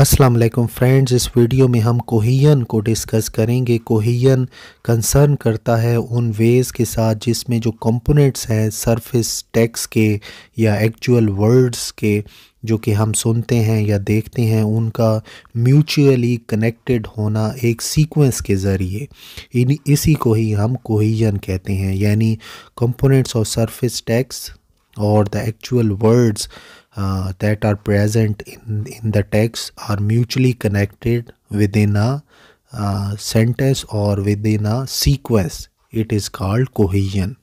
अस्सलाम वालेकुम फ्रेंड्स इस वीडियो में हम कोहियन को डिस्कस करेंगे कोहियन कंसर्न करता है उन वेज के साथ जिसमें जो कंपोनेंट्स हैं सरफेस टेक्स के या एक्चुअल वर्ड्स के जो कि हम सुनते हैं या देखते हैं उनका म्यूचुअली कनेक्टेड होना एक सीक्वेंस के ज़रिए इन इसी को ही हम कोहियन कहते हैं यानी कंपोनेंट्स ऑफ सरफेस टेक्स और the actual words uh, that are present in, in the text are mutually connected within a uh, sentence or within a sequence. It is called cohesion.